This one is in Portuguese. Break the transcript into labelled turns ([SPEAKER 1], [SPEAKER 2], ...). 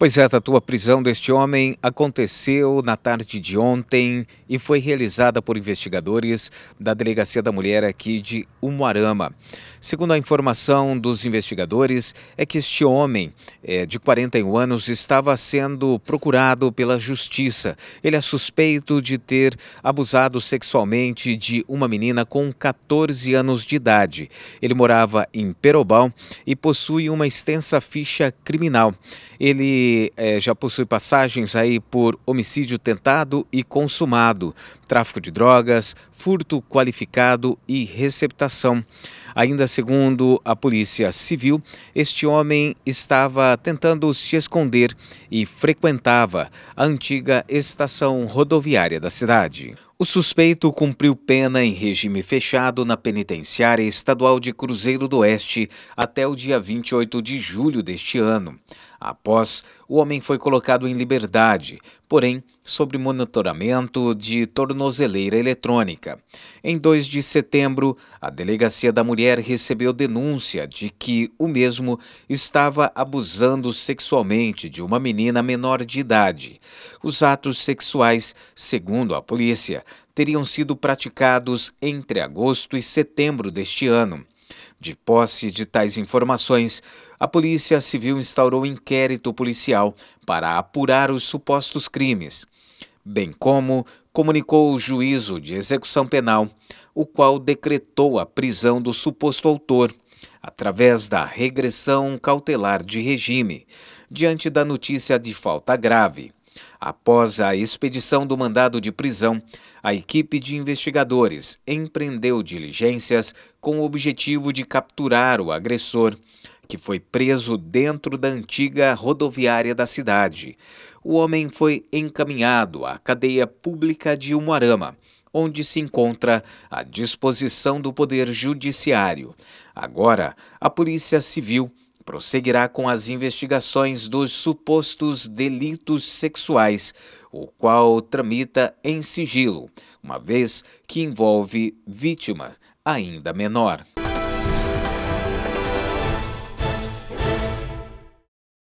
[SPEAKER 1] Pois é, Tatu, a prisão deste homem aconteceu na tarde de ontem e foi realizada por investigadores da Delegacia da Mulher aqui de Umuarama. Segundo a informação dos investigadores, é que este homem é, de 41 anos estava sendo procurado pela justiça. Ele é suspeito de ter abusado sexualmente de uma menina com 14 anos de idade. Ele morava em Perobal e possui uma extensa ficha criminal. Ele é, já possui passagens aí por homicídio tentado e consumado, tráfico de drogas, furto qualificado e receptação. Ainda segundo a Polícia Civil, este homem estava tentando se esconder e frequentava a antiga estação rodoviária da cidade. O suspeito cumpriu pena em regime fechado na Penitenciária Estadual de Cruzeiro do Oeste até o dia 28 de julho deste ano. Após, o homem foi colocado em liberdade, porém sob monitoramento de tornozeleira eletrônica. Em 2 de setembro, a Delegacia da Mulher recebeu denúncia de que o mesmo estava abusando sexualmente de uma menina menor de idade. Os atos sexuais, segundo a polícia, teriam sido praticados entre agosto e setembro deste ano. De posse de tais informações, a Polícia Civil instaurou inquérito policial para apurar os supostos crimes, bem como comunicou o juízo de execução penal, o qual decretou a prisão do suposto autor, através da regressão cautelar de regime, diante da notícia de falta grave Após a expedição do mandado de prisão, a equipe de investigadores empreendeu diligências com o objetivo de capturar o agressor, que foi preso dentro da antiga rodoviária da cidade. O homem foi encaminhado à cadeia pública de Umuarama, onde se encontra à disposição do Poder Judiciário. Agora, a Polícia Civil prosseguirá com as investigações dos supostos delitos sexuais, o qual tramita em sigilo, uma vez que envolve vítima ainda menor.